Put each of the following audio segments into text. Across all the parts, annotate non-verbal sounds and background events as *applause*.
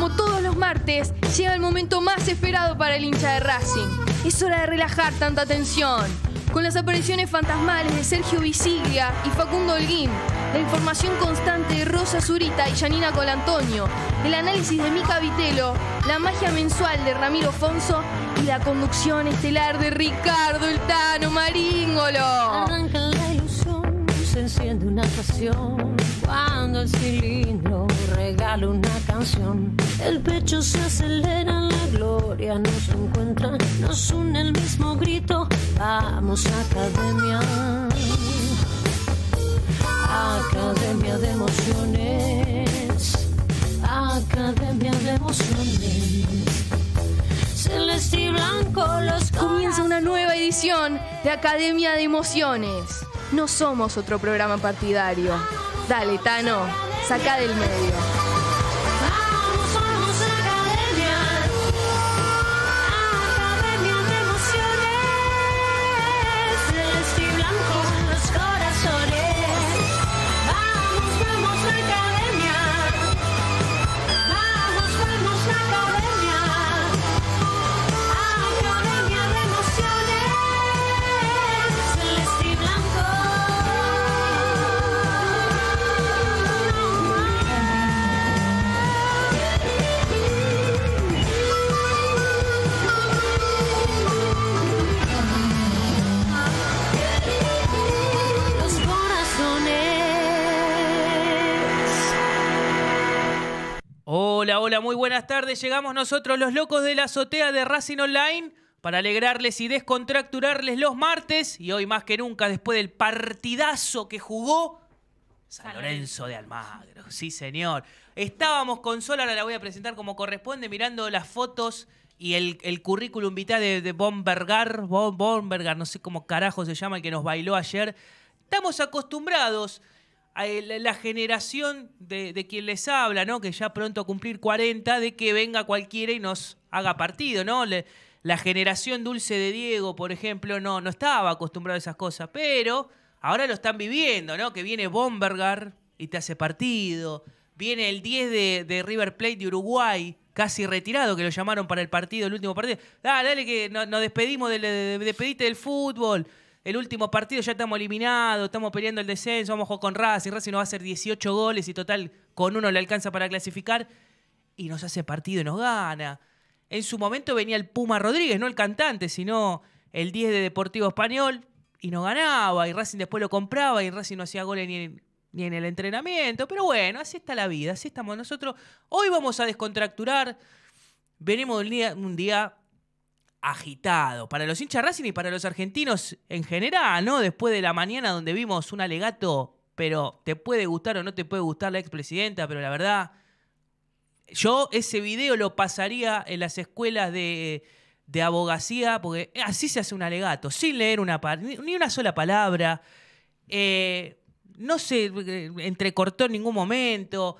Como todos los martes, llega el momento más esperado para el hincha de Racing. Es hora de relajar tanta tensión. Con las apariciones fantasmales de Sergio Visiglia y Facundo Holguín, la información constante de Rosa Zurita y Janina Colantonio, el análisis de Mica Vitelo, la magia mensual de Ramiro Fonso y la conducción estelar de Ricardo El Tano una pasión cuando el cilindro regala una canción. El pecho se acelera, la gloria nos encuentra, nos une el mismo grito. Vamos a academia, academia de emociones, academia de emociones. Celesti blanco los Comienza una nueva edición de Academia de Emociones. No somos otro programa partidario. Dale, Tano, saca del medio. muy buenas tardes. Llegamos nosotros, los locos de la azotea de Racing Online, para alegrarles y descontracturarles los martes. Y hoy más que nunca, después del partidazo que jugó San Lorenzo de Almagro. Sí, señor. Estábamos con Sol, ahora la voy a presentar como corresponde, mirando las fotos y el, currículum vitae de, de Bombergar. no sé cómo carajo se llama, el que nos bailó ayer. Estamos acostumbrados la generación de, quien les habla, ¿no? Que ya pronto a cumplir 40, de que venga cualquiera y nos haga partido, ¿no? la generación dulce de Diego, por ejemplo, no, no estaba acostumbrada a esas cosas, pero ahora lo están viviendo, ¿no? Que viene Bombergar y te hace partido. Viene el 10 de, River Plate de Uruguay, casi retirado, que lo llamaron para el partido, el último partido. Dale, dale, que nos, despedimos, de, del fútbol el último partido ya estamos eliminados, estamos peleando el descenso, vamos a jugar con Racing, Racing nos va a hacer 18 goles y total con uno le alcanza para clasificar y nos hace partido y nos gana. En su momento venía el Puma Rodríguez, no el cantante, sino el 10 de Deportivo Español y nos ganaba y Racing después lo compraba y Racing no hacía goles ni en, el entrenamiento, pero bueno, así está la vida, así estamos nosotros. Hoy vamos a descontracturar, venimos un día agitado para los hinchas Racing y para los argentinos en general, ¿no? Después de la mañana donde vimos un alegato, pero te puede gustar o no te puede gustar la expresidenta, pero la verdad, yo ese video lo pasaría en las escuelas de, de abogacía, porque así se hace un alegato, sin leer una, ni una sola palabra, eh, no se eh, entrecortó en ningún momento,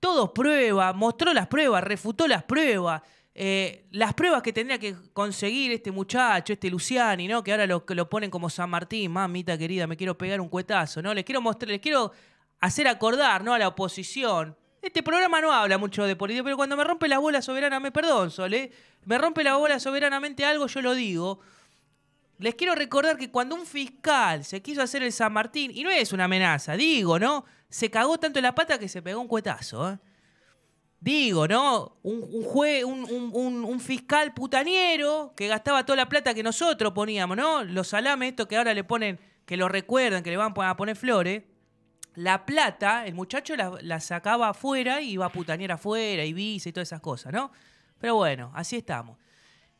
todo prueba, mostró las pruebas, refutó las pruebas. Eh, las pruebas que tendría que conseguir este muchacho, este Luciani, ¿no? Que ahora lo, lo ponen como San Martín, mamita querida, me quiero pegar un cuetazo, ¿no? Les quiero mostrar, les quiero hacer acordar, ¿no? A la oposición. Este programa no habla mucho de política, pero cuando me rompe la bola soberanamente, perdón, Sol, ¿eh? Me rompe la bola soberanamente algo, yo lo digo. Les quiero recordar que cuando un fiscal se quiso hacer el San Martín, y no es una amenaza, digo, ¿no? Se cagó tanto en la pata que se pegó un cuetazo, ¿eh? Digo, ¿no? Un, un, un, fiscal putanero que gastaba toda la plata que nosotros poníamos, ¿no? Los salames, estos que ahora le ponen, que lo recuerdan, que le van a poner flores. La plata, el muchacho la, sacaba afuera y iba a putanear afuera, Ibiza y todas esas cosas, ¿no? Pero bueno, así estamos.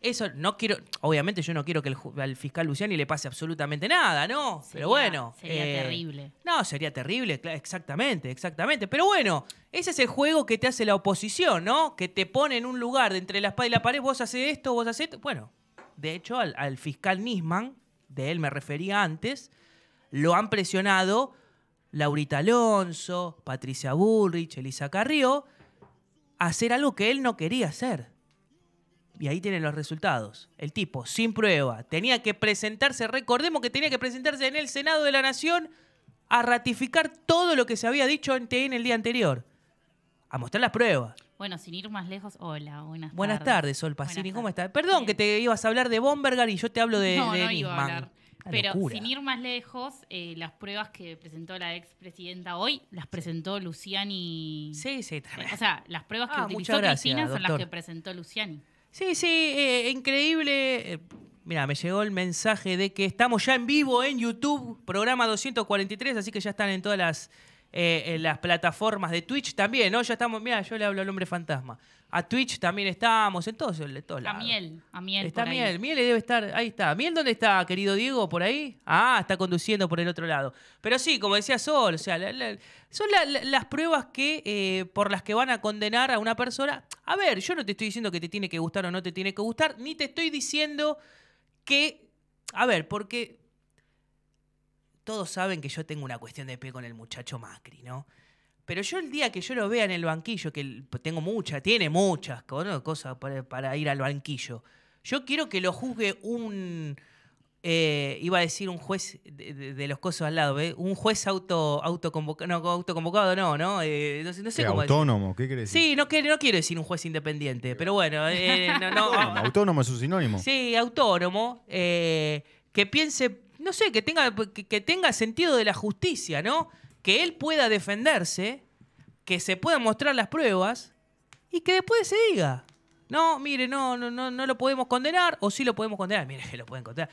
Eso no quiero, obviamente yo no quiero que el, al fiscal Luciani le pase absolutamente nada, ¿no? pero bueno. Sería eh, terrible. No, sería terrible, exactamente, exactamente. Pero bueno, ese es el juego que te hace la oposición, ¿no? Que te pone en un lugar de entre la espada y la pared, vos haces esto, vos haces esto. Bueno, de hecho al, al fiscal Nisman, de él me refería antes, lo han presionado Laurita Alonso, Patricia Bullrich, Elisa Carrió, a hacer algo que él no quería hacer y ahí tienen los resultados. El tipo, sin prueba, tenía que presentarse, recordemos que tenía que presentarse en el Senado de la Nación a ratificar todo lo que se había dicho en el día anterior. A mostrar las pruebas. Bueno, sin ir más lejos, hola, buenas, buenas tardes. Sol Pacini, ¿cómo estás? Perdón que te ibas a hablar de Bombergar y yo te hablo de, no, no Pero sin ir más lejos, eh, las pruebas que presentó la expresidenta hoy las presentó Luciani. Sí, sí, O sea, las pruebas que ah, utilizó Cristina son las que presentó Luciani. Sí, sí, eh, increíble. Eh, mira, me llegó el mensaje de que estamos ya en vivo en YouTube, programa 243, así que ya están en todas las eh, en las plataformas de Twitch también, ¿no? Ya estamos, mira, yo le hablo al hombre fantasma. A Twitch también estamos, en todos, en lados. A Miel, a Miel. Está Miel, Miel debe estar, ahí está. ¿Miel dónde está, querido Diego? ¿Por ahí? Ah, está conduciendo por el otro lado. Pero sí, como decía Sol, o sea, son las pruebas que, eh, por las que van a condenar a una persona. A ver, yo no te estoy diciendo que te tiene que gustar o no te tiene que gustar, ni te estoy diciendo que. A ver, porque todos saben que yo tengo una cuestión de pie con el muchacho Macri, ¿no? Pero yo el día que yo lo vea en el banquillo, que pues, tengo muchas, tiene muchas cosas para, ir al banquillo, yo quiero que lo juzgue un, eh, iba a decir un juez de, los cosos al lado, ¿eh? un juez auto, autoconvocado, no, no, ¿no? Eh, no, sé, no eh, autónomo, ¿qué quiere decir? Sí, no, no quiero decir un juez independiente, pero bueno. *laughs* autónomo, autónomo es un sinónimo. Sí, autónomo, que piense no sé, que tenga, que, tenga sentido de la justicia, ¿no? Que él pueda defenderse, que se puedan mostrar las pruebas y que después se diga. No, mire, no, no, no, no lo podemos condenar, o sí lo podemos condenar, mire, lo pueden condenar.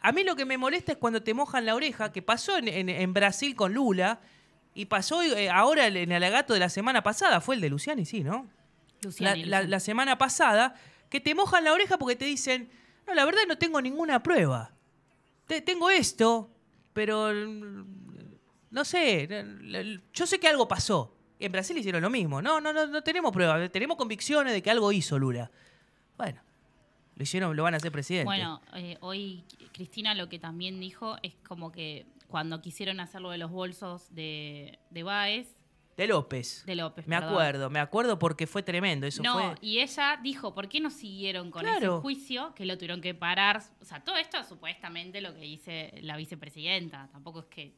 A mí lo que me molesta es cuando te mojan la oreja, que pasó en, Brasil con Lula, y pasó eh, ahora en el alegato de la semana pasada, fue el de Luciani, sí, ¿no? la semana pasada, que te mojan la oreja porque te dicen, no, la verdad no tengo ninguna prueba tengo esto, pero no sé, yo sé que algo pasó. En Brasil hicieron lo mismo. No, no, no, tenemos pruebas, tenemos convicciones de que algo hizo Lula. Bueno, lo hicieron, lo van a hacer presidente. Bueno, eh, hoy Cristina lo que también dijo es como que cuando quisieron hacer lo de los bolsos de, de Baez, de López. De López. Me acuerdo, me acuerdo porque fue tremendo. Eso no, y ella dijo, ¿por qué no siguieron con ese juicio? Que lo tuvieron que parar. O sea, todo esto es supuestamente lo que dice la vicepresidenta. Tampoco es que.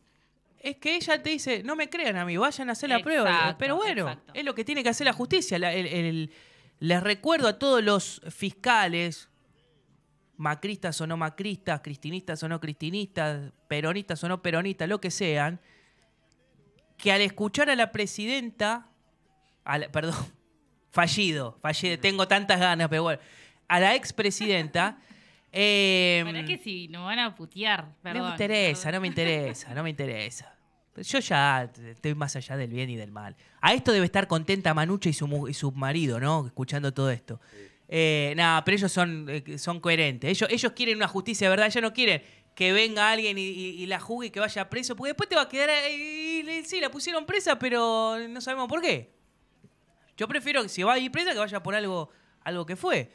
Es que ella te dice, no me crean a mí, vayan a hacer la prueba. Pero bueno, es lo que tiene que hacer la justicia. les recuerdo a todos los fiscales, macristas o no macristas, cristinistas o no cristinistas, peronistas o no peronistas, lo que sean que al escuchar a la presidenta, perdón, *laughs* fallido, fallido, mm. tengo tantas ganas, pero bueno, a la expresidenta... *laughs* Eh, ¿Para que sí? Nos van a putear, perdón. No me interesa, no me interesa, no me interesa. Pues yo ya estoy más allá del bien y del mal. A esto debe estar contenta Manucha y su, y su marido, ¿no? Escuchando todo esto. Eh, nada, pero ellos son, eh, son coherentes. Ellos, ellos quieren una justicia verdad, ellos no quieren que venga alguien y, la jugue y que vaya preso, porque después te va a quedar. Y, sí, la pusieron presa, pero no sabemos por qué. Yo prefiero que si va a ir presa, que vaya por algo, algo que fue.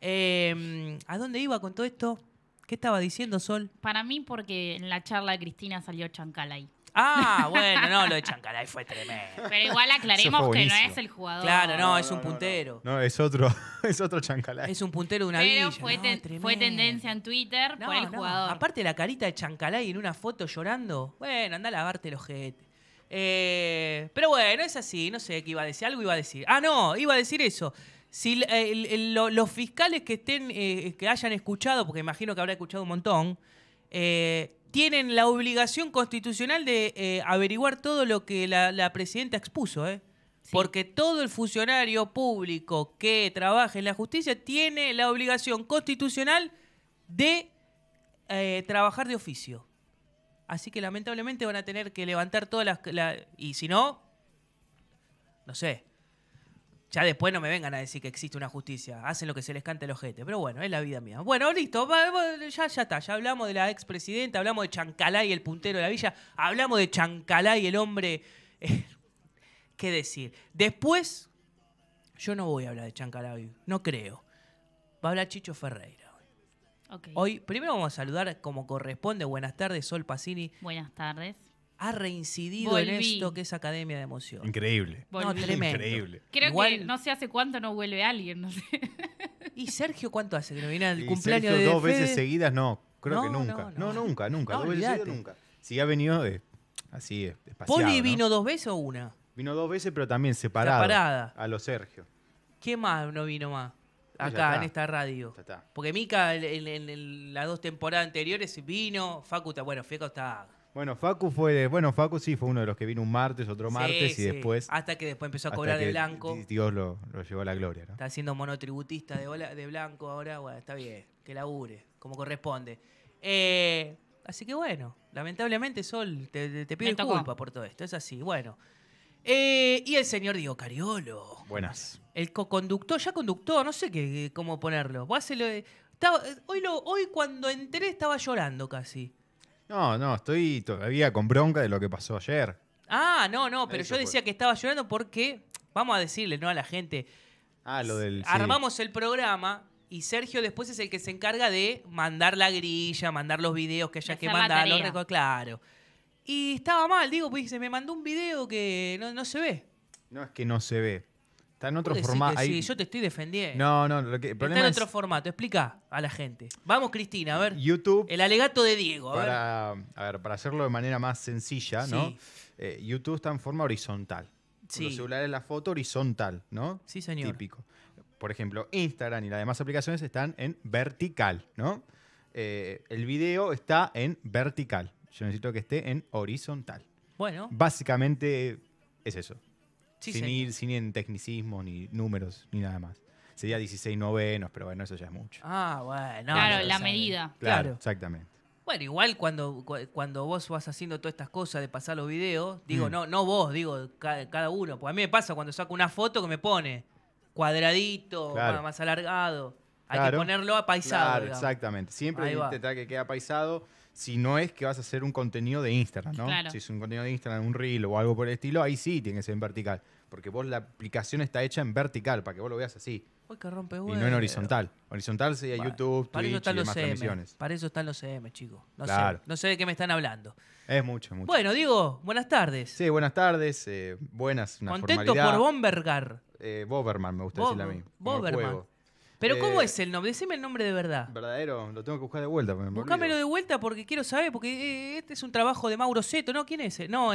Em, ¿A dónde iba con todo esto? ¿Qué estaba diciendo Sol? Para mí, porque en la charla de Cristina salió ahí. Ah, bueno, no, lo de Chancalay fue tremendo. Pero igual aclaremos que no es el jugador. Claro, no, es un puntero. No, es otro, *laughs* es otro Chancalay. Es un puntero de una Pero Fue, fue tendencia en Twitter por el jugador. Aparte la carita de Chancalay en una foto llorando. Bueno, anda a lavarte los jetes. Eh, pero bueno, es así, no sé qué iba a decir, algo iba a decir. Ah, no, iba a decir eso. Si los fiscales que estén, eh, que hayan escuchado, porque imagino que habrá escuchado un montón, eh, tienen la obligación constitucional de eh, averiguar todo lo que la, presidenta expuso, ¿eh? Porque todo el funcionario público que trabaja en la justicia tiene la obligación constitucional de eh, trabajar de oficio. Así que lamentablemente van a tener que levantar todas las... y si no, no sé, ya después no me vengan a decir que existe una justicia. Hacen lo que se les cante los ojete. Pero bueno, es la vida mía. Bueno, listo. Ya, ya está. Ya hablamos de la expresidenta. Hablamos de Chancalay, el puntero de la villa. Hablamos de Chancalay, el hombre. Eh, ¿Qué decir? Después, yo no voy a hablar de Chancalay. No creo. Va a hablar Chicho Ferreira. Hoy, primero vamos a saludar como corresponde. Buenas tardes, Sol Pacini. Buenas tardes ha reincidido en esto que es Academia de Emoción. Increíble. No, tremendo. Increíble. Creo que no sé hace cuánto no vuelve alguien, *laughs* ¿Y Sergio cuánto hace que no viene al cumpleaños de dos veces seguidas no, creo que nunca. No, nunca, nunca, dos veces seguidas nunca. Si ha venido así es, Poli vino dos veces o una? Vino dos veces, pero también separada. Separada. A lo Sergio. ¿Qué más no vino más? Pues acá en esta radio. Porque Mica en, las dos temporadas anteriores vino, Facu, bueno, Feco está bueno, Facu fue, bueno, Facu sí fue uno de los que vino un martes, otro martes y después. Hasta que después empezó a cobrar de blanco. Dios lo, lo, llevó a la gloria, ¿no? Está siendo monotributista de, de blanco ahora, bueno, está bien, que labure, como corresponde. Eh, así que bueno, lamentablemente, Sol, te, te, pido por todo esto, es así. Bueno. Eh, y el señor Diego Cariolo. Buenas. El co-conductor, ya conductor, no sé qué, cómo ponerlo. Vos eh, hoy, lo, hoy cuando entré estaba llorando casi. No, no, estoy todavía con bronca de lo que pasó ayer. Ah, no, no, pero yo decía que estaba llorando porque, vamos a decirle, ¿no? A la gente. Ah, lo del. Armamos el programa y Sergio después es el que se encarga de mandar la grilla, mandar los videos que haya que mandar, claro. Y estaba mal, digo, pues se me mandó un video que no, no se ve. No es que no se ve, Está en otro formato. Sí, yo te estoy defendiendo. No, no, Está en otro formato. Explica a la gente. Vamos, Cristina, a ver. YouTube. El alegato de Diego. A, para, ver. para hacerlo de manera más sencilla, ¿no? Eh, YouTube está en forma horizontal. Sí. Los celulares, la foto horizontal, ¿no? Sí, señor. Típico. Por ejemplo, Instagram y las demás aplicaciones están en vertical, ¿no? Eh, el video está en vertical. Yo necesito que esté en horizontal. Bueno. Básicamente es eso sin, ir, sin en tecnicismo, ni números, ni nada más. Sería 16 novenos, pero bueno, eso ya es mucho. Ah, bueno. Claro, la medida. Claro, exactamente. Bueno, igual cuando, cuando vos vas haciendo todas estas cosas de pasar los videos, digo, mm. no, no vos, digo, cada, uno. Pues a mí me pasa cuando saco una foto que me pone cuadradito, más, alargado. Hay que ponerlo apaisado. Claro, exactamente. Siempre intentar que queda apaisado si no es que vas a hacer un contenido de Instagram, ¿no? Si es un contenido de Instagram, un reel o algo por el estilo, ahí sí tiene que ser en vertical. Porque vos la aplicación está hecha en vertical, para que vos lo veas así. Uy, que rompe Y no en horizontal. Horizontal sería YouTube, Twitch y demás transmisiones. Para eso están los CM, chicos. No, sé, no sé de qué me están hablando. Es mucho, mucho. Bueno, Diego, buenas tardes. Sí, buenas tardes. Eh, buenas, una Contento por Bombergar. Eh, Boberman, me gusta decirle a mí. Boberman. Pero ¿cómo eh, es el nombre? Decime el nombre de verdad. Verdadero, lo tengo que buscar de vuelta. Buscámelo de vuelta porque quiero saber, porque eh, eh, este es un trabajo de Mauro Seto, ¿no? ¿Quién es? No,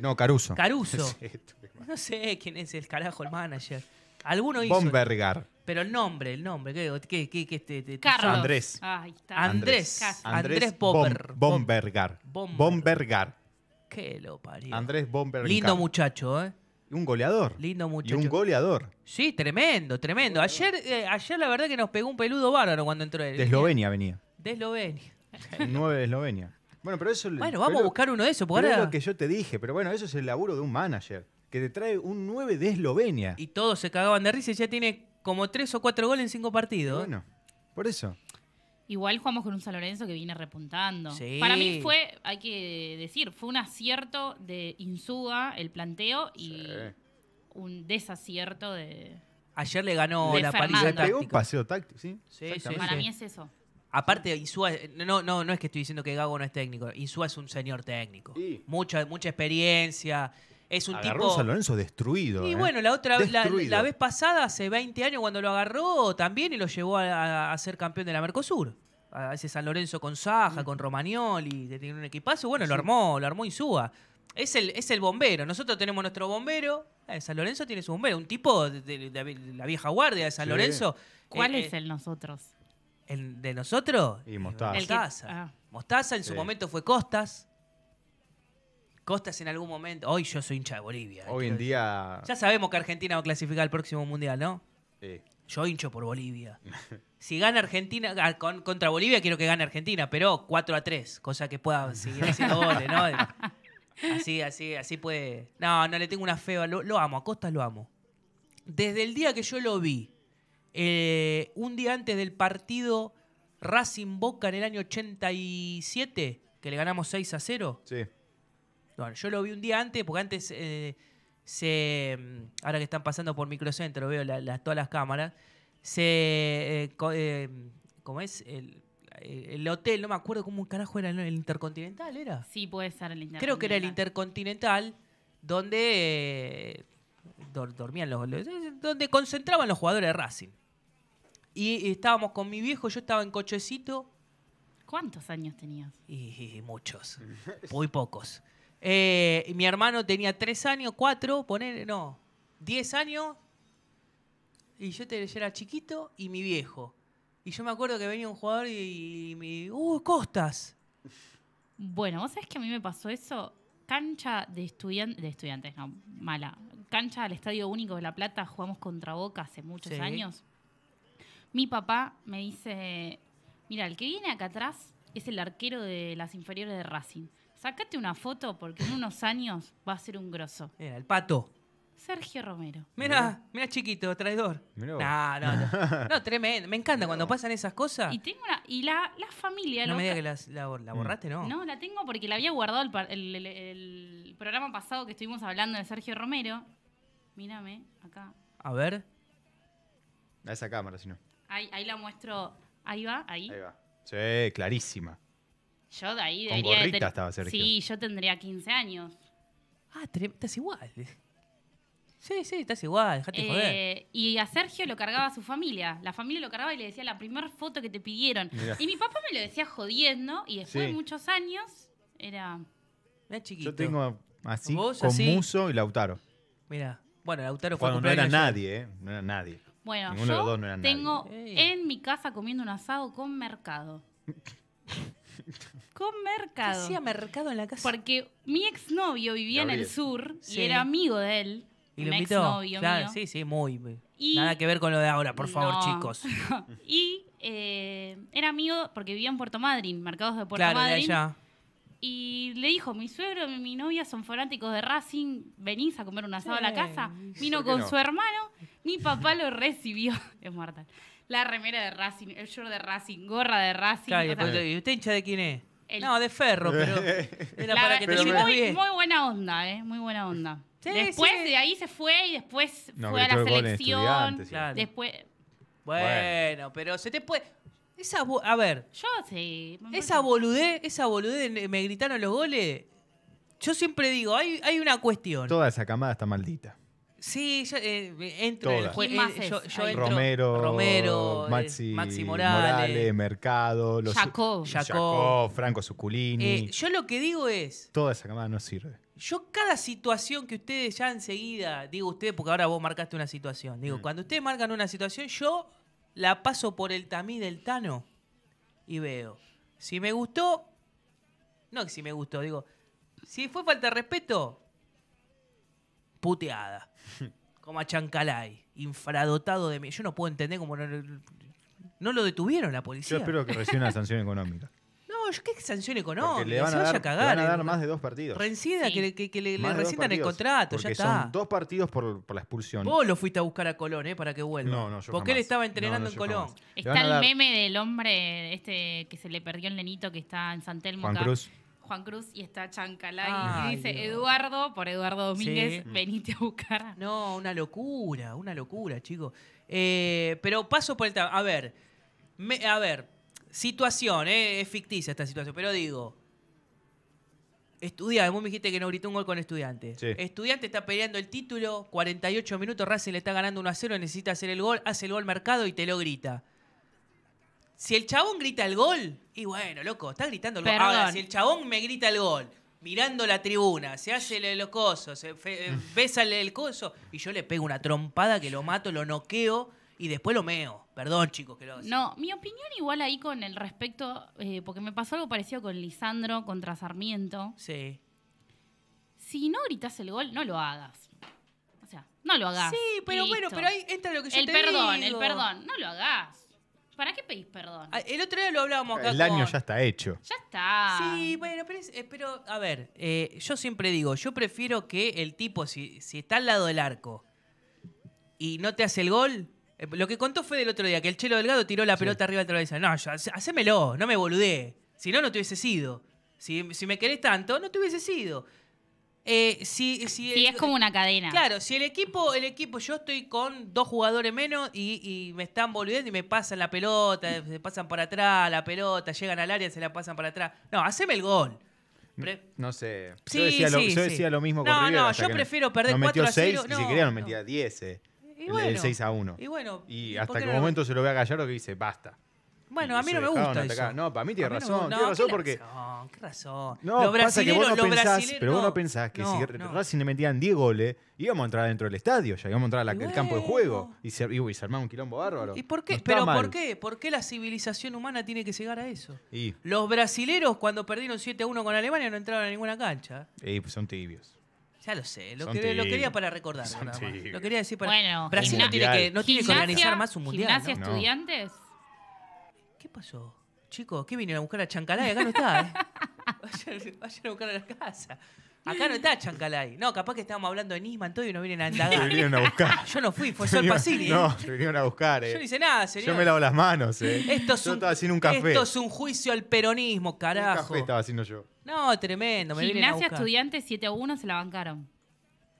no, Caruso. Caruso. *laughs* no sé quién es el carajo, el manager. Alguno hizo. Bombergar. Pero el nombre, el nombre. ¿Qué, qué, qué, este, este, este Carlos. Andrés. ahí está. Andrés. Andrés. Bomber. Bombergar. Bombergar. Bombergar. Qué lo parió. Andrés Bombergar. Lindo muchacho, ¿eh? un goleador. Lindo muchacho. Y un goleador. Sí, tremendo, tremendo. Ayer, eh, ayer la verdad que nos pegó un peludo bárbaro cuando entró él. De Eslovenia venía. De Eslovenia. 9 de Eslovenia. Bueno, pero eso. Bueno, vamos a buscar uno de esos. Es lo que yo te dije, pero bueno, eso es el laburo de un manager. Que te trae un 9 de Eslovenia. Y todos se cagaban de risa y ya tiene como 3 o 4 goles en 5 partidos. bueno, por eso. Igual jugamos con un San Lorenzo que viene repuntando. Para mí fue, hay que decir, fue un acierto de Insúa el planteo y un desacierto de. Ayer le ganó la paliza táctica. un paseo táctico, Para mí es eso. Aparte, Insúa, no, no, no es que estoy diciendo que Gago no es técnico. Insúa es un señor técnico. Mucha, mucha experiencia. Es un tipo. San Lorenzo destruido. Y ¿eh? bueno, la otra la, vez pasada, hace 20 años, cuando lo agarró también y lo llevó a, ser campeón de la Mercosur. A ese San Lorenzo con Saja, mm. con Romagnoli, que tiene un equipazo. Bueno, lo armó, lo armó Insúa. Es el, es el bombero. Nosotros tenemos nuestro bombero. Eh, San Lorenzo tiene su bombero. Un tipo de, la vieja guardia de San Lorenzo. ¿Cuál eh, es el nosotros? ¿El de nosotros? Y Mostaza. El ah. Mostaza en su momento fue Costas. Costas en algún momento. Hoy yo soy hincha de Bolivia. Hoy en día. Ya sabemos que Argentina va a clasificar al próximo mundial, ¿no? Sí. Yo hincho por Bolivia. *laughs* si gana Argentina, ah, contra Bolivia quiero que gane Argentina, pero 4 a 3, cosa que pueda seguir haciendo goles, ¿no? *laughs* Así, así, así puede. No, no le tengo una feba, Lo, amo, a Costas lo amo. Desde el día que yo lo vi, eh, un día antes del partido Racing Boca en el año 87, que le ganamos 6 a 0. Sí yo lo vi un día antes, porque antes eh, se. Mm, ahora que están pasando por microcentro, veo todas las cámaras. Se. Eh, eh, ¿Cómo es? El, hotel, no me acuerdo cómo un carajo era, ¿el Intercontinental era? Sí, puede ser el Intercontinental. Creo que era el Intercontinental, donde. dormían los, donde concentraban los jugadores de Racing. Y estábamos con mi viejo, yo estaba en cochecito. ¿Cuántos años tenías? y muchos, muy pocos. Eh, mi hermano tenía tres años, cuatro, poner, no, diez años. Y yo, te, era chiquito y mi viejo. Y yo me acuerdo que venía un jugador y, me ¡Uh, Costas! Bueno, vos sabés que a mí me pasó eso. Cancha de, de estudiantes, no, mala. Cancha al Estadio Único de La Plata, jugamos contra Boca hace muchos años. Mi papá me dice, mira, el que viene acá atrás es el arquero de las inferiores de Racing. Sácate una foto porque en unos años va a ser un grosso. Era el pato. Sergio Romero. Mira, mira chiquito, traidor. Mirá No, no, *laughs* no. tremendo. Me encanta cuando pasan esas cosas. Y tengo una. Y la, la familia. No me que la, borraste, ¿no? No, la tengo porque la había guardado el, programa pasado que estuvimos hablando de Sergio Romero. Mírame, acá. A ver. A esa cámara, si no. Ahí, la muestro. Ahí va, ahí. Ahí va. Sí, clarísima. Yo de ahí Con Gorrita estaba Sergio. Sí, yo tendría 15 años. Ah, estás igual. Sí, sí, estás igual, dejate joder. Eh, y a Sergio lo cargaba su familia. La familia lo cargaba y le decía la primera foto que te pidieron. Y mi papá me lo decía jodiendo y después de muchos años era... Era chiquito. Yo tengo así con Muso y Lautaro. Mira, bueno, Lautaro fue bueno, no era nadie, ¿eh? No era nadie. Bueno, Ninguno yo de dos no era tengo en mi casa comiendo un asado con mercado. *laughs* *laughs* Con mercado. mercado en la casa? Porque mi exnovio vivía en el sur y era amigo de él. Y lo invitó. sí, sí, muy. Y, nada que ver con lo de ahora, por favor, chicos. *laughs* y eh, era amigo porque vivía en Puerto Madryn, mercados de Puerto claro, Y le dijo, mi suegro y mi novia son fanáticos de Racing, venís a comer un asado a la casa. Vino con su hermano, mi papá lo recibió. *laughs* Es mortal la remera de Racing, el short de Racing, gorra de Racing. y, usted hincha de quién es? No, de ferro, pero *laughs* la, muy, buena onda, ¿eh? Muy buena onda. después de ahí se fue y después fue a la selección. Después. Bueno, pero se te puede. Esa, a ver. Yo sí. Esa boludez, esa boludez me gritaron los goles. Yo siempre digo, hay, hay una cuestión. Toda esa camada está maldita. Sí, yo eh, entro en el eh, Romero, eh, Maxi, Morales, Mercado, los, Franco Suculini. yo lo que digo es. Toda esa camada no sirve. Yo, cada situación que ustedes ya enseguida, digo ustedes, porque ahora vos marcaste una situación. Digo, mm. cuando ustedes marcan una situación, yo la paso por el tamiz del Tano y veo. Si me gustó, no si me gustó, digo, si fue falta de respeto, puteada como a Chancalay, infradotado de mí. Yo no puedo entender cómo no, lo detuvieron la policía. Yo espero que reciba una sanción económica. No, yo, ¿qué sanción económica? le van, a a cagar. Le van a dar más de dos partidos. que, le, le el contrato, ya está. Son dos partidos por, la expulsión. Vos lo fuiste a buscar a Colón, ¿eh? Para que vuelva. No, no, yo Porque él estaba entrenando en Colón. Está el meme del hombre este que se le perdió el nenito que está en San Juan Cruz y está Chancalay. y dice, Eduardo, por Eduardo Domínguez, mm. venite a buscar. No, una locura, una locura, chico. Eh, pero paso por el... A ver, a ver, situación, eh, es ficticia esta situación, pero digo... Estudiante, vos me dijiste que no gritó un gol con Estudiante. Estudiante está peleando el título, 48 minutos, Racing le está ganando 1 a 0, necesita hacer el gol, hace el gol mercado y te lo grita si el chabón grita el gol, y bueno, loco, está gritando el si el chabón me grita el gol, mirando la tribuna, se hace el locoso, se eh, *laughs* el coso, y yo le pego una trompada que lo mato, lo noqueo y después lo meo. Perdón, chicos, que lo hago No, mi opinión igual ahí con el respecto, eh, porque me pasó algo parecido con Lisandro contra Sarmiento. Sí. Si no gritas el gol, no lo hagas. O sea, no lo hagas. Sí, pero bueno, pero ahí entra lo que yo te digo. El perdón, el perdón, no lo hagas. ¿Para qué pedís perdón? Ah, el otro día lo hablábamos acá. El año ya está hecho. Ya está. Sí, bueno, pero, eh, a ver, eh, yo siempre digo, yo prefiero que el tipo, si, si está al lado del arco y no te hace el gol, eh, lo que contó fue del otro día, que el Chelo Delgado tiró la pelota arriba del vez. No, yo hacémelo, no me boludé. Si no, no te hubiese sido. Si, si me querés tanto, no te hubiese sido. Y eh, es como una cadena. Claro, si el equipo, el equipo, yo estoy con dos jugadores menos y, me están volviendo y me pasan la pelota, mm. se pasan para atrás, la pelota, llegan al área, se la pasan para atrás. No, haceme el gol. no sé. yo decía, lo, yo decía lo, mismo con No, no, yo prefiero perder 4 a 0. si querían nos metía 10. Eh. y el 6 a 1. Y bueno. Y hasta que un momento se lo vea a Gallardo que dice, basta. Bueno, a mí no me gusta eso. No, para mí tiene razón. tiene razón ¿qué porque. razón? ¿Qué razón? Los brasileños, que no los pero vos no pensás que si no. Racing le metían 10 goles, íbamos a entrar dentro del estadio, ya íbamos a entrar al campo de juego y se, y, armaba un quilombo bárbaro. ¿Y por qué? ¿Pero por qué? ¿Por qué la civilización humana tiene que llegar a eso? Los brasileros cuando perdieron 7 1 con Alemania no entraron a ninguna cancha. y, pues, son tibios. Ya lo sé, lo, lo quería para recordar. Lo quería decir para... Bueno, Brasil no tiene que, no tiene que organizar más un mundial. Gimnasia Estudiantes ¿qué pasó? Chicos, ¿qué vinieron a buscar a Chancalay? Acá no está, ¿eh? *laughs* vayan, a buscar a la casa. Acá no está Chancalay. No, capaz que estábamos hablando de Nisman, todo y no vienen a andar. *laughs* Te vinieron a buscar. Ah, yo no fui, fue Sol Pacini. ¿eh? No, te vinieron a buscar. Eh. Yo no hice nada, señor. Yo me lavo las manos, eh. Esto es yo un, estaba haciendo un café. Esto es un juicio al peronismo, carajo. Un café estaba haciendo yo. No, tremendo, me Gimnasia Estudiantes 7 a 1 se la bancaron.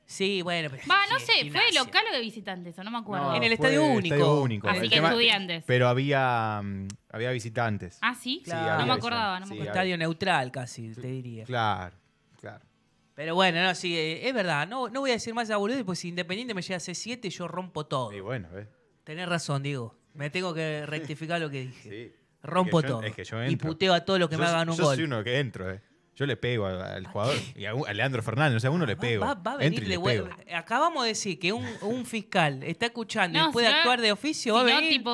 Sí, bueno. *laughs* no sé, fue local o de visitantes, o no me acuerdo. en el Estadio Único. Estadio Único. Así que estudiantes. Pero había, mm, había visitantes. Ah, sí, Claro. no me acordaba, no me Estadio neutral casi, te diría. Claro, claro. Pero bueno, no, sí, eh, es verdad. No, no voy a decir más de boludo, porque si Independiente me llega a C7, yo rompo todo. Y bueno, ¿ves? Tenés razón, digo Me tengo que rectificar lo que dije. Rompo todo. es que yo y puteo a todos los que me hagan un yo gol. soy uno que entro, ¿eh? Yo le pego al jugador, y a, Leandro Fernández, o sea, uno le ah, pego. Va, a venir Acabamos de decir que un, fiscal está escuchando y puede actuar de oficio. va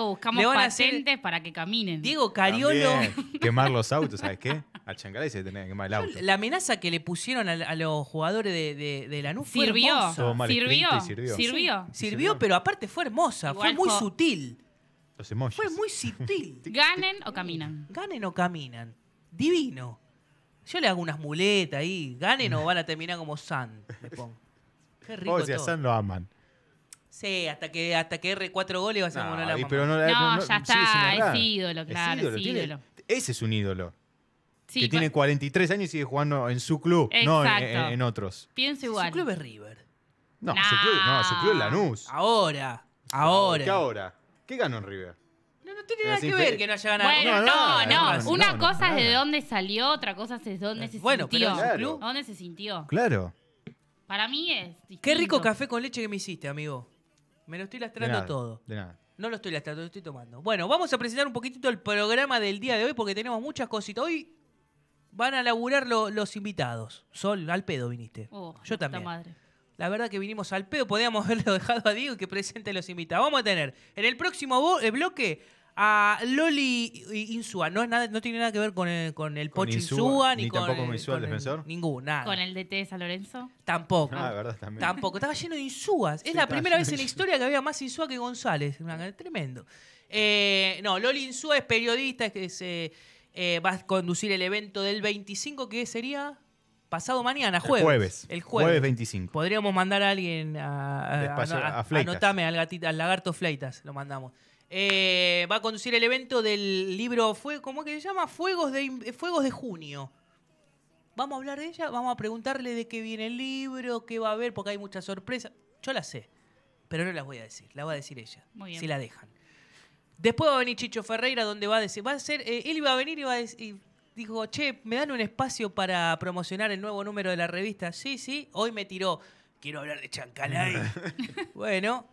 buscamos a para que caminen. Diego Cariolo. *laughs* Quemar los autos, ¿sabes qué? Al Chancalay se tenía que quemar el auto. La amenaza que le pusieron a, los jugadores de, la de sirvió. Sirvió. sirvió. Sirvió. pero aparte fue hermosa. fue muy sutil. Fue muy sutil. ¿Ganen o caminan? Ganen o caminan. Divino. Yo le hago unas muletas ahí. Ganen o mm. van a terminar como San. me pongo. Qué rico. O sea, San lo aman. Sí, hasta que, hasta que r cuatro goles va a ser Pero no, no, no, ya está, es, ídolo, claro. Es ídolo, ese es un ídolo. que tiene 43 años y sigue jugando en su club, no en, otros. Pienso igual. Su club es River. No, su club, no, su club es Lanús. Ahora, ahora. ¿Qué ahora? ¿Qué ganó en River? no tiene nada que ver que no haya ganado. Bueno, no, no. Una cosa es de dónde salió, otra cosa es de dónde se bueno, sintió. Bueno, claro. ¿Dónde se sintió? Claro. Para mí es. Qué rico café con leche que me hiciste, amigo. Me lo estoy lastrando todo. No lo estoy lastrando, lo estoy tomando. Bueno, vamos a presentar un poquitito el programa del día de hoy porque tenemos muchas cositas. Hoy van a laburar los invitados. Sol, al pedo viniste. Oh, Yo también. La verdad que vinimos al pedo, podríamos *laughs* haberlo dejado a Diego que presente a los invitados. Vamos a tener en el próximo eh, bloque a Loli Insúa. No, no tiene nada que ver con el, con el Insúa, ni, con. Insúa, el defensor. Ninguna. ¿Con el DT de San Lorenzo? Tampoco. Ah, tampoco. Estaba lleno de Insúas. es la primera vez en la historia que había más Insúa que González. Tremendo. Eh, no, Loli Insúa es periodista, es que se, eh, eh, va a conducir el evento del 25, que sería pasado mañana, jueves. El jueves. El jueves. 25. Podríamos mandar a alguien a, a, al, al lagarto Fleitas, lo mandamos. Eh, va a conducir el evento del libro, fue, ¿cómo que se llama? Fuegos de, Fuegos de Junio. Vamos a hablar de ella, vamos a preguntarle de qué viene el libro, qué va a haber, porque hay muchas sorpresas. Yo la sé, pero no las voy a decir, la va a decir ella, si la dejan. Después va a venir Chicho Ferreira, donde va a decir, va a ser, eh, él iba a venir y va a decir, dijo, che, ¿me dan un espacio para promocionar el nuevo número de la revista? Sí, sí, hoy me tiró, quiero hablar de Chancalay. *laughs* bueno,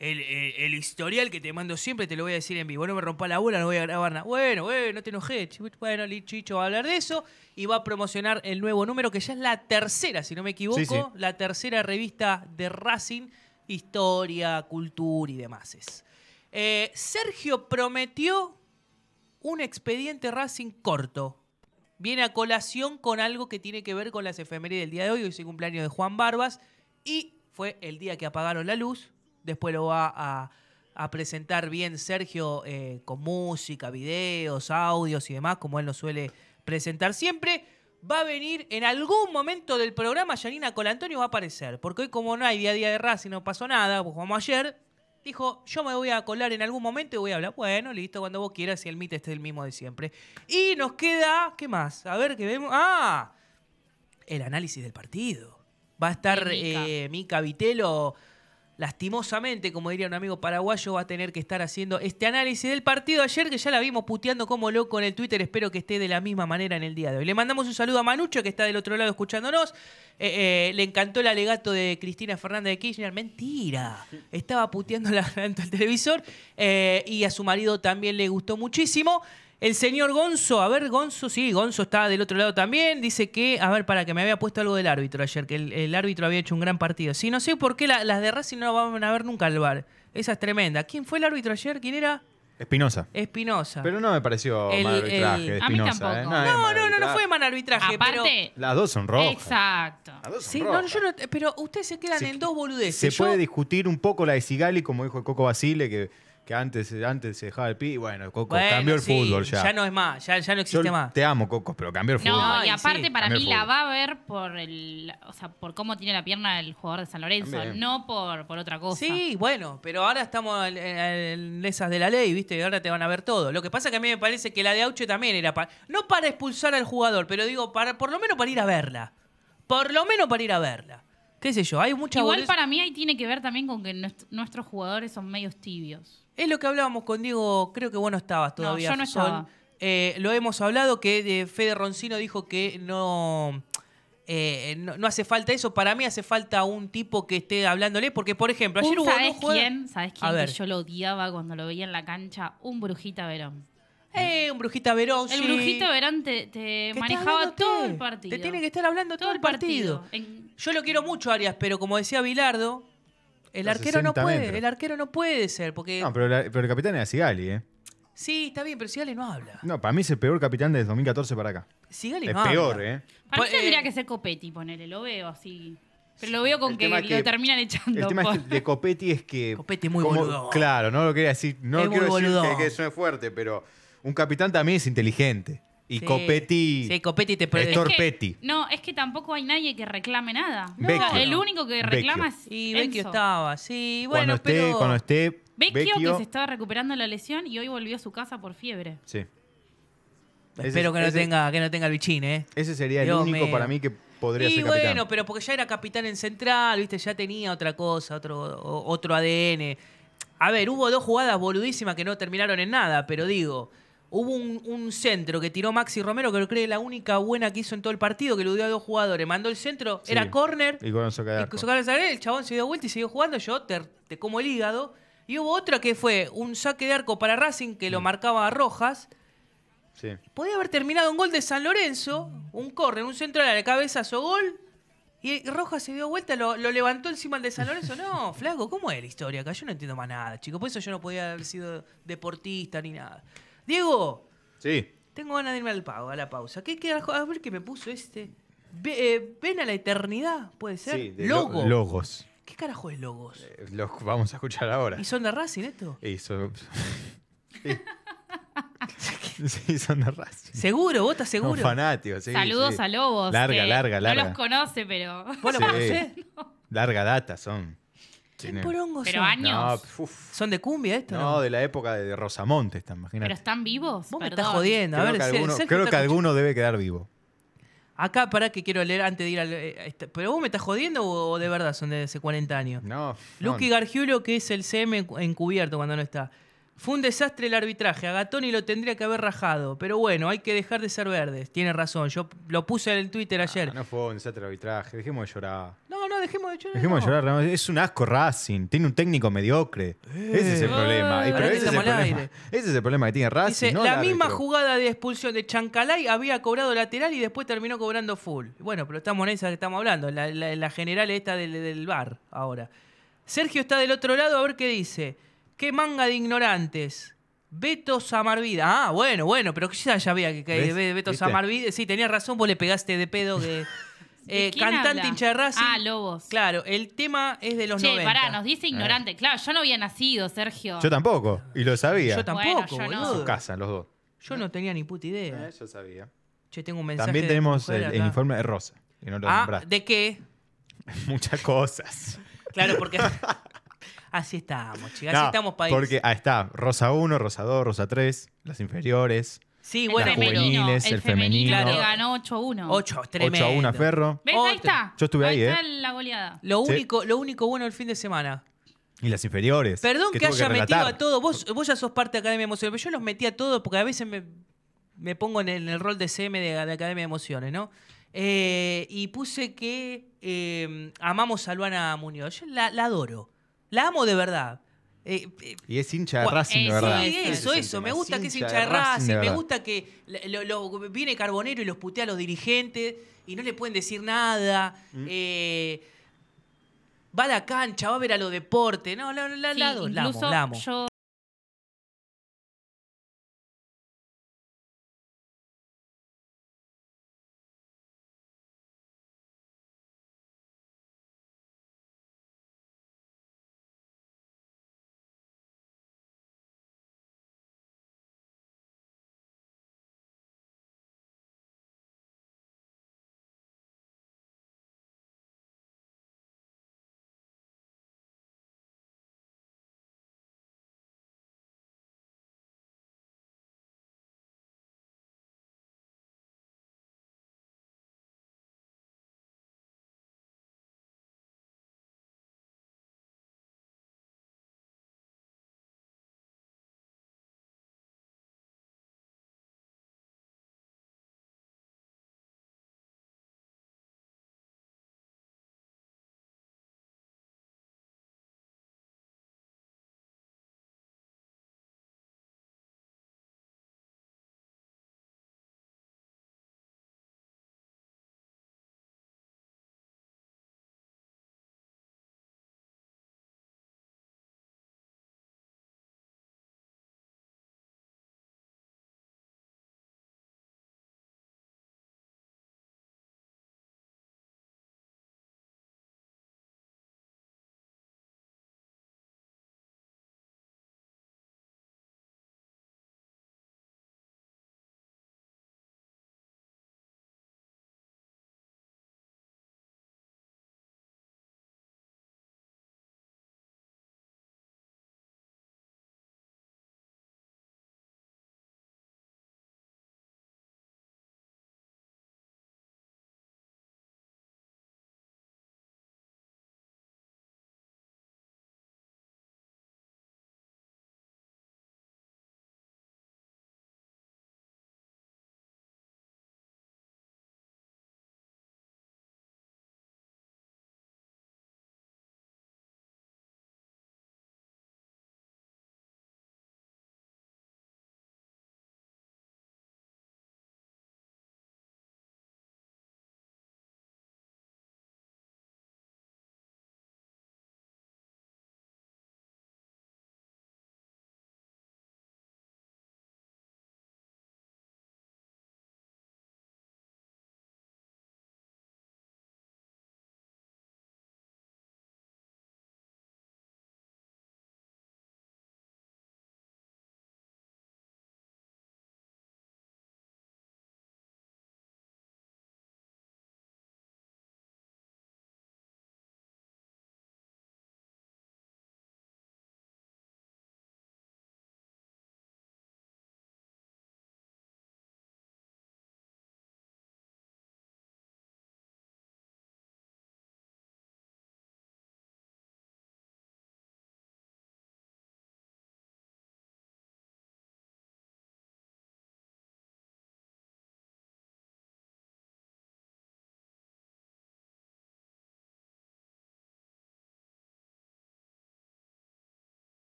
el, historial que te mando siempre, te lo voy a decir en vivo. No me rompa la bola, no voy a grabar nada. Bueno, bueno, no te enojes. Bueno, Lichicho va a hablar de eso y va a promocionar el nuevo número, que ya es la tercera, si no me equivoco, la tercera revista de Racing, historia, cultura y demás. Eh, Sergio prometió un expediente Racing corto. Viene a colación con algo que tiene que ver con las efemérides del día de hoy. Hoy es el cumpleaños de Juan Barbas y fue el día que apagaron la luz Después lo va a, presentar bien Sergio eh, con música, videos, audios y demás, como él lo suele presentar siempre. Va a venir en algún momento del programa, Yanina Colantonio va a aparecer, porque hoy como no hay día a día de y no pasó nada, pues como ayer, dijo, yo me voy a colar en algún momento y voy a hablar. Bueno, listo, cuando vos quieras, y el mito esté el mismo de siempre. Y nos queda, ¿qué más? A ver, ¿qué vemos. Ah, el análisis del partido. Va a estar Mica eh, Vitelo lastimosamente, como diría un amigo paraguayo, va a tener que estar haciendo este análisis del partido ayer, que ya la vimos puteando como loco en el Twitter. Espero que esté de la misma manera en el día de hoy. Le mandamos un saludo a Manucho, que está del otro lado escuchándonos. Eh, eh, le encantó el alegato de Cristina Fernández de Kirchner. Mentira. Estaba puteando la al *laughs* televisor. Eh, y a su marido también le gustó muchísimo. El señor Gonzo, a ver, Gonzo, sí, Gonzo está del otro lado también. Dice que, a ver, para que me había puesto algo del árbitro ayer, que el, árbitro había hecho un gran partido. Sí, no sé por qué las de Racing no van a ver nunca al bar. Esa es tremenda. ¿Quién fue el árbitro ayer? ¿Quién era? Espinosa. Espinosa. Pero no me pareció mal arbitraje a mí ¿eh? tampoco. No, no, no, no fue mal arbitraje. Aparte, Las dos son rojas. exacto. pero, sí, yo no- pero ustedes se quedan en dos boludeces. Se puede discutir un poco la de Sigali, como dijo el Coco Basile, que que antes, antes se dejaba el pi, bueno, Coco, cambió el fútbol ya. Ya no es más, ya, no existe más. te amo, Cocos, pero cambió el fútbol. No, y aparte para mí la va a ver por el, o sea, por cómo tiene la pierna el jugador de San Lorenzo, no por, otra cosa. Sí, bueno, pero ahora estamos en, esas de la ley, ¿viste? Y ahora te van a ver todo. Lo que pasa que a mí me parece que la de Auche también era para. No para expulsar al jugador, pero digo, para, por lo menos para ir a verla. Por lo menos para ir a verla. ¿Qué sé yo? Hay mucha Igual para mí ahí tiene que ver también con que nuestros jugadores son medios tibios. Es lo que hablábamos con Diego, creo que vos no estabas todavía. No, yo no estaba. Eh, lo hemos hablado que eh, Fede Roncino dijo que eh, no, no, hace falta eso. Para mí hace falta un tipo que esté hablándole, porque por ejemplo, ayer hubo ¿Sabes quién? ¿Sabes quién? yo lo odiaba cuando lo veía en la cancha, un brujita Verón. Eh, un brujita Verón. El Brujita Verón te, manejaba todo el partido. Te tiene que estar hablando todo, el partido. Yo lo quiero mucho, Arias, pero como decía Bilardo, el arquero no puede, el arquero no puede ser, porque... No, pero, pero el capitán era Sigali, ¿eh? Sí, está bien, pero Sigali no habla. No, para mí es el peor capitán desde 2014 para acá. Sigali no habla. Es peor, ¿eh? Para mí pues, eh, tendría que ser Copetti, ponele, lo veo así... Pero lo veo con que, lo terminan echando. El tema de Copetti es que. *laughs* Copetti muy boludo. Claro, no lo quería decir. No lo quiero decir que, que, suene fuerte, pero un capitán también es inteligente. Y Copetti. Sí, Copetti te no, es que tampoco hay nadie que reclame nada. el único que reclama es. Y Vecchio estaba, sí. Bueno, cuando esté, cuando esté Vecchio, que se estaba recuperando la lesión y hoy volvió a su casa por fiebre. Sí. Espero que, no tenga, que no tenga el bichín, ¿eh? Ese sería el único para mí que podría ser capitán. bueno, pero porque ya era capitán en central, ¿viste? Ya tenía otra cosa, otro, otro ADN. A ver, hubo dos jugadas boludísimas que no terminaron en nada, pero digo. Hubo un, centro que tiró Maxi Romero, que lo cree la única buena que hizo en todo el partido, que lo dio a dos jugadores. Mandó el centro, era córner. Y con eso El chabón se dio vuelta y siguió jugando. Yo te, como el hígado. Y hubo otra que fue un saque de arco para Racing que lo mm. marcaba a Rojas. Sí. Podía haber terminado un gol de San Lorenzo, un córner, un centro de la cabeza, su gol. Y Rojas se dio vuelta, lo, levantó encima del de San Lorenzo. No, *laughs* flaco, ¿cómo es la historia acá? Yo no entiendo más nada, chico. Por eso yo no podía haber sido deportista ni nada. Diego. Sí. Tengo ganas de irme al pago, a la pausa. ¿Qué carajo? A ver qué me puso este. Eh, ven a la eternidad, puede ser. Sí, logos. ¿Qué carajo es Logos? Eh, los vamos a escuchar ahora. ¿Y son de Racing esto? *laughs* sí. son de Racing. ¿Seguro? ¿Vos estás seguro? Son fanáticos, sí, Saludos a Lobos. Larga, larga, larga. No los conoce, pero. ¿Vos los Larga data son. Pero años. ¿Son de cumbia esto? No, de la época de Rosamonte está imagínate. pero están vivos. Vos me estás jodiendo. Creo, A ver, que, alguno, creo que debe quedar vivo. Acá, pará que quiero leer antes de ir al... Eh, este, ¿Pero vos me estás jodiendo o, de verdad son de hace 40 años? No. Gargiulo, que es el CM encubierto cuando no está. Fue un desastre el arbitraje. A y lo tendría que haber rajado. Pero bueno, hay que dejar de ser verdes. Tiene razón. Yo lo puse en el Twitter ah, ayer. no fue un desastre el arbitraje. Dejemos de llorar. No, no, dejemos de llorar. Dejemos de llorar. Es un asco Racing. Tiene un técnico mediocre. ese es el eh, problema. ese, es el problema. ese es el problema que tiene Racing. la misma jugada de expulsión de Chancalay había cobrado lateral y después terminó cobrando full. Bueno, pero estamos en esa que estamos hablando. La, general esta del, del bar ahora. Sergio está del otro lado a ver qué dice. Qué manga de ignorantes. Beto Samarvida. Ah, bueno, bueno, pero quizás ya había que, caer Beto ¿Viste? Samarvida. Sí, tenías razón, vos le pegaste de pedo *laughs* eh, de... cantante hincha de raza. Ah, Lobos. Claro, el tema es de los che, pará, nos dice ignorante. Claro, yo no había nacido, Sergio. Yo tampoco, y lo sabía. Yo tampoco, bueno, yo En su casa, los dos. Yo no tenía ni puta idea. Eh, yo sabía. Che, tengo un mensaje. También tenemos el, informe de Rosa. ah, ¿de qué? *laughs* Muchas cosas. Claro, porque *laughs* Así estamos, chicas. así estamos país. Porque ahí está, Rosa 1, Rosa 2, Rosa 3, las inferiores. Sí, el bueno, femenino, el, femenino. Claro. ganó 8-1. a 8, a 1 a Ferro. Venga, Ahí está. Yo estuve ahí, está ¿eh? la goleada. Lo único, bueno el fin de semana. Y las inferiores. Perdón que, haya metido a todos. Vos, ya sos parte de Academia de Emociones, pero yo los metí a todos porque a veces me, pongo en el, rol de CM de, Academia de Emociones, ¿no? Eh, y puse que eh, amamos a Luana Muñoz. Yo la adoro. La amo de verdad. Eh, eh, y es hincha de Racing, eh, verdad. Sí, eso, eso. Me gusta que es hincha de Racing, me gusta que viene Carbonero y los putea a los dirigentes y no le pueden decir nada. Mm. va a la cancha, va a ver a los deportes. No, la, la, la, la, amo, la amo.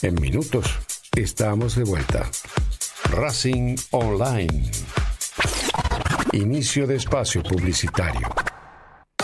En minutos estamos de vuelta. Racing Online. Inicio de espacio publicitario.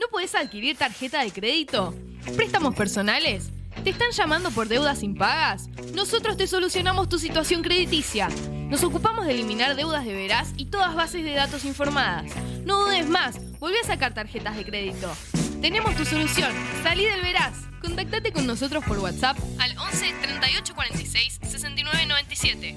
¿No puedes adquirir tarjeta de crédito? ¿Préstamos personales? ¿Te están llamando por deudas impagas? Nosotros te solucionamos tu situación crediticia. Nos ocupamos de eliminar deudas de veras y todas bases de datos informadas. No dudes más, volví a sacar tarjetas de crédito. Tenemos tu solución. Salí del veraz. Contactate con nosotros por WhatsApp al 11 38 46 69 97.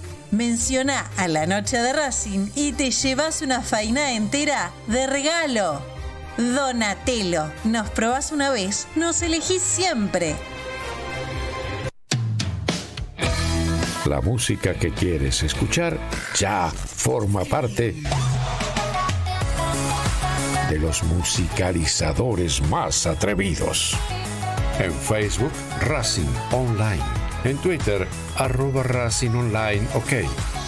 Menciona a la noche de Racing y te llevas una faina entera de regalo. Donatelo, nos probás una vez, nos elegís siempre. La música que quieres escuchar ya forma parte de los musicalizadores más atrevidos. En Facebook, Racing Online en Twitter arroba Racing Online OK.